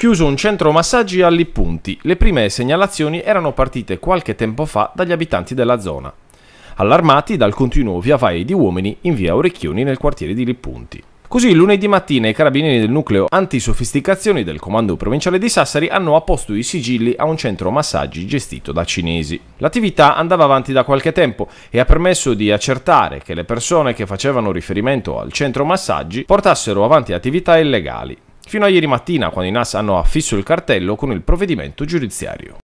Chiuso un centro massaggi a Lippunti, le prime segnalazioni erano partite qualche tempo fa dagli abitanti della zona, allarmati dal continuo viavai di uomini in via Orecchioni nel quartiere di Lippunti. Così lunedì mattina i carabinieri del nucleo antisofisticazioni del comando provinciale di Sassari hanno apposto i sigilli a un centro massaggi gestito da cinesi. L'attività andava avanti da qualche tempo e ha permesso di accertare che le persone che facevano riferimento al centro massaggi portassero avanti attività illegali, fino a ieri mattina quando i NAS hanno affisso il cartello con il provvedimento giudiziario.